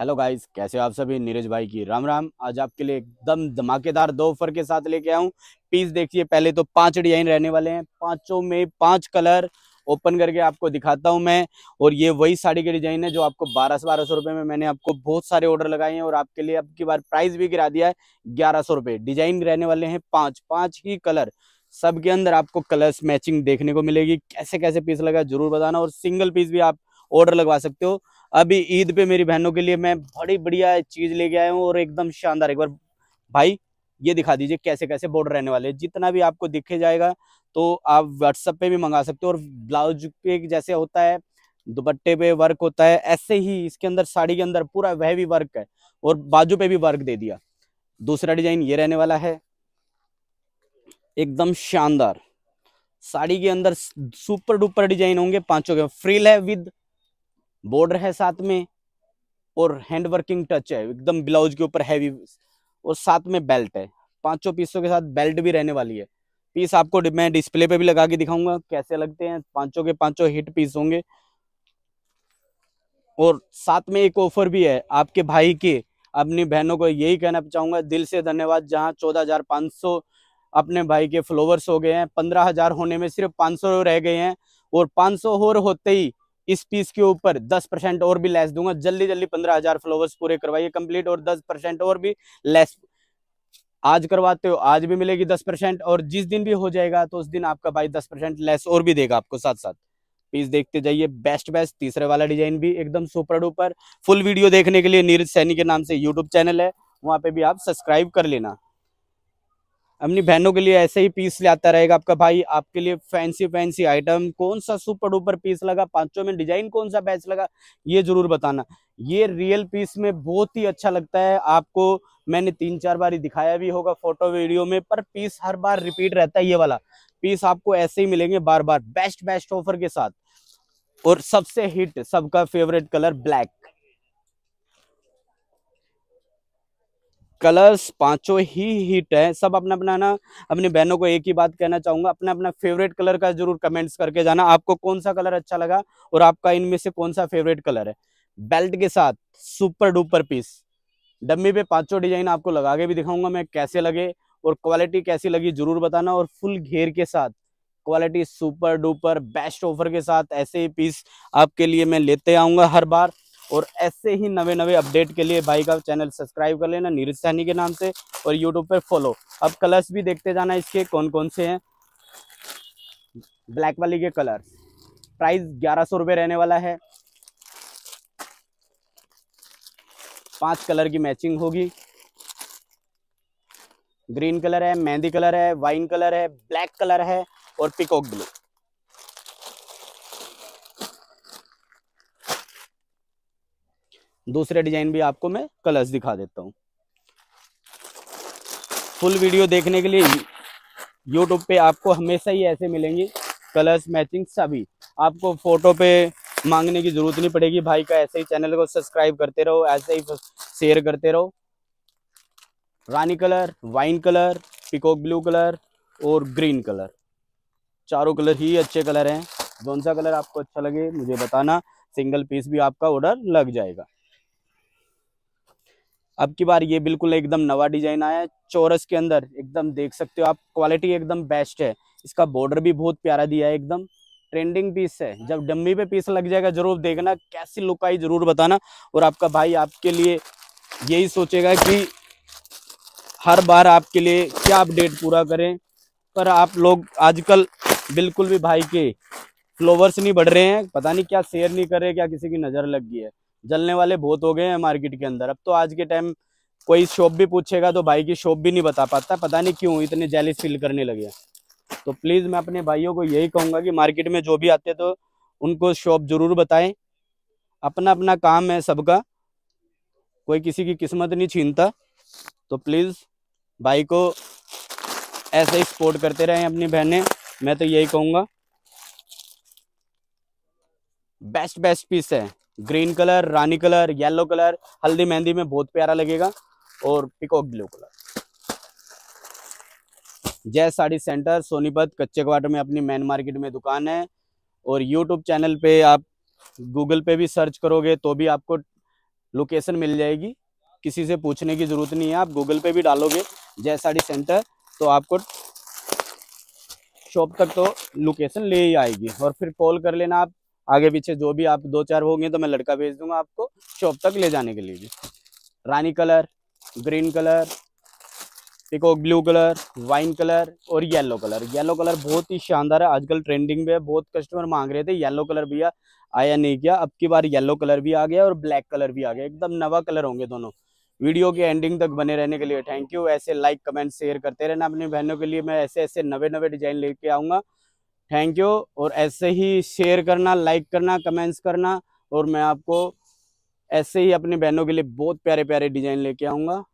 hello guys कैसे हो आप सभी नीरज भाई की राम राम आज आपके लिए एकदम धमाकेदार दो ऑफर के साथ लेके आऊँ पीस देखिए पहले तो पांच डिजाइन रहने वाले हैं पांचों में पांच कलर ओपन करके आपको दिखाता हूं मैं और ये वही साड़ी के डिजाइन है जो आपको बारह सौ बारह सौ रुपये में मैंने आपको बहुत सारे ऑर्डर लगाए हैं और आपके लिए अब की बार प्राइस भी गिरा दिया है ग्यारह सौ रुपये डिजाइन रहने वाले हैं पांच पांच ही कलर सबके अंदर आपको कलर्स मैचिंग देखने को मिलेगी कैसे कैसे पीस लगा जरूर बताना और सिंगल पीस भी आप ऑर्डर लगवा सकते हो अभी ईद पे मेरी बहनों के लिए मैं बड़ी बढ़िया चीज़ लेके आया हूँ और एकदम शानदार एक बार भाई ये दिखा दीजिए कैसे कैसे बॉर्डर रहने वाले जितना भी आपको दिखे जाएगा तो आप व्हाट्सअप पे भी मंगा सकते हो और ब्लाउज पे जैसे होता है दुपट्टे पे वर्क होता है ऐसे ही इसके अंदर साड़ी के अंदर पूरा वह भी वर्क है और बाजू पे भी वर्क दे दिया दूसरा डिजाइन ये रहने वाला है एकदम शानदार साड़ी के अंदर सुपर डुपर डिजाइन होंगे पांचों के फ्रिल है विद बॉर्डर है साथ में और हैंड वर्किंग टच है एकदम ब्लाउज के ऊपर हैवी और साथ में बेल्ट है पांचों पीसों के साथ बेल्ट भी रहने वाली है पीस आपको मैं डिस्प्ले पे भी लगा के दिखाऊंगा कैसे लगते हैं पांचों के पांचों हिट पीस होंगे और साथ में एक ऑफर भी है आपके भाई के अपनी बहनों को यही कहना चाहूंगा दिल से धन्यवाद जहाँ चौदह हजार पाँच सौ अपने भाई के फ्लोवर्स हो गए हैं पंद्रह हजार होने में सिर्फ पाँच सौ रह गए हैं और पाँच सौ और होते ही इस पीस के ऊपर दस परसेंट और भी लेस दूंगा जल्दी जल्दी पंद्रह हजार फ्लोवर्स पूरे करवाइए कंप्लीट और दस परसेंट और भी लेस आज करवाते हो आज भी मिलेगी दस परसेंट और जिस दिन भी हो जाएगा तो उस दिन आपका भाई दस परसेंट लेस और भी देगा आपको साथ साथ पीस देखते जाइए बेस्ट बेस्ट तीसरे वाला डिजाइन भी एकदम सुपर डुपर फुल वीडियो देखने के लिए नीरज सैनी के नाम से यूट्यूब चैनल है वहां पे भी आप सब्सक्राइब कर लेना अपनी बहनों के लिए ऐसे ही पीस ले आता रहेगा आपका भाई आपके लिए फैंसी फैंसी आइटम कौन सा सुपर डुपर पीस लगा पांचों में डिजाइन कौन सा बेस्ट लगा ये जरूर बताना ये रियल पीस में बहुत ही अच्छा लगता है आपको मैंने तीन चार बार दिखाया भी होगा फोटो वीडियो में पर पीस हर बार रिपीट रहता है ये वाला पीस आपको ऐसे ही मिलेंगे बार बार बेस्ट बेस्ट ऑफर के साथ और सबसे हिट सबका फेवरेट कलर ब्लैक कलर्स पांचों ही हिट है सब अपना अपना ना अपनी बहनों को एक ही बात कहना चाहूँगा अपना अपना फेवरेट कलर का जरूर कमेंट्स करके जाना आपको कौन सा कलर अच्छा लगा और आपका इनमें से कौन सा फेवरेट कलर है बेल्ट के साथ सुपर डुपर पीस डम्मी पे पांचों डिजाइन आपको लगा के भी दिखाऊंगा मैं कैसे लगे और क्वालिटी कैसी लगी जरूर बताना और फुल घेर के साथ quality super duper best offer के साथ ऐसे ही पीस आपके लिए मैं लेते आऊँगा हर बार और ऐसे ही नवे नवे अपडेट के लिए भाई का चैनल सब्सक्राइब कर लेना नीरज सहनी के नाम से और यूट्यूब पर फॉलो अब कलर्स भी देखते जाना इसके कौन कौन से हैं ब्लैक वाली के कलर्स प्राइस ग्यारह सौ रहने वाला है पांच कलर की मैचिंग होगी ग्रीन कलर है मेहंदी कलर है वाइन कलर है ब्लैक कलर है और पिकॉक ब्लू दूसरे डिजाइन भी आपको मैं कलर्स दिखा देता हूँ फुल वीडियो देखने के लिए यूट्यूब पे आपको हमेशा ही ऐसे मिलेंगे कलर्स मैचिंग सभी आपको फोटो पे मांगने की जरूरत नहीं पड़ेगी भाई का ऐसे ही चैनल को सब्सक्राइब करते रहो ऐसे ही शेयर करते रहो रानी colour wine colour peacock blue colour और ग्रीन कलर चारों कलर ही अच्छे कलर हैं कौन सा कलर आपको अच्छा लगे मुझे बताना सिंगल पीस भी आपका ऑर्डर लग जाएगा अब की बार ये बिल्कुल एकदम नवा डिजाइन आया है चौरस के अंदर एकदम देख सकते हो आप क्वालिटी एकदम बेस्ट है इसका बॉर्डर भी बहुत प्यारा दिया है एकदम ट्रेंडिंग पीस है जब डम्बी पे पीस लग जाएगा जरूर देखना कैसी लुक आई जरूर बताना और आपका भाई आपके लिए यही सोचेगा कि हर बार आपके लिए क्या अपडेट पूरा करें पर आप लोग आजकल बिल्कुल भी भाई के फ्लोवर्स नहीं बढ़ रहे हैं पता नहीं क्या शेयर नहीं कर रहे क्या किसी की नज़र लग गई है जलने वाले बहुत हो गए हैं मार्केट के अंदर अब तो आज के टाइम कोई शॉप भी पूछेगा तो भाई की शॉप भी नहीं बता पाता पता नहीं क्यों इतने जेलिस फील करने लगे तो प्लीज़ मैं अपने भाइयों को यही कहूँगा कि मार्केट में जो भी आते तो उनको शॉप ज़रूर बताएं अपना अपना काम है सबका कोई किसी की किस्मत नहीं छीनता तो प्लीज़ भाई को ऐसे ही सपोर्ट करते रहें अपनी बहनें मैं तो यही कहूँगा बेस्ट बेस्ट पीस है ग्रीन कलर रानी colour yellow colour Haldi Mehndi में बहुत प्यारा लगेगा और पिकॉक ब्लू कलर जय साड़ी सेंटर सोनीपत कच्चे क्वार्टर में अपनी मेन मार्केट में दुकान है और यूट्यूब चैनल पे आप गूगल पे भी सर्च करोगे तो भी आपको लोकेशन मिल जाएगी किसी से पूछने की ज़रूरत नहीं है आप गूगल पे भी डालोगे जय साड़ी सेंटर तो आपको शॉप तक तो लोकेशन ले ही आएगी और फिर कॉल कर लेना आप आगे पीछे जो भी आप दो चार होंगे तो मैं लड़का भेज दूंगा आपको शॉप तक ले जाने के लिए भी रानी colour green colour peacock blue colour wine colour और येलो कलर येलो कलर बहुत ही शानदार है आजकल ट्रेंडिंग में है बहुत कस्टमर मांग रहे थे येलो कलर भी आया नहीं किया अब की बार येलो कलर भी आ गया और ब्लैक कलर भी आ गया एकदम नवा कलर होंगे दोनों वीडियो के एंडिंग तक बने रहने के लिए थैंक यू ऐसे लाइक कमेंट शेयर करते रहना अपनी बहनों के लिए मैं ऐसे ऐसे नवे नवे डिजाइन लेके आऊंगा थैंक यू और ऐसे ही शेयर करना लाइक करना कमेंट्स करना और मैं आपको ऐसे ही अपनी बहनों के लिए बहुत प्यारे प्यारे डिजाइन लेके आऊँगा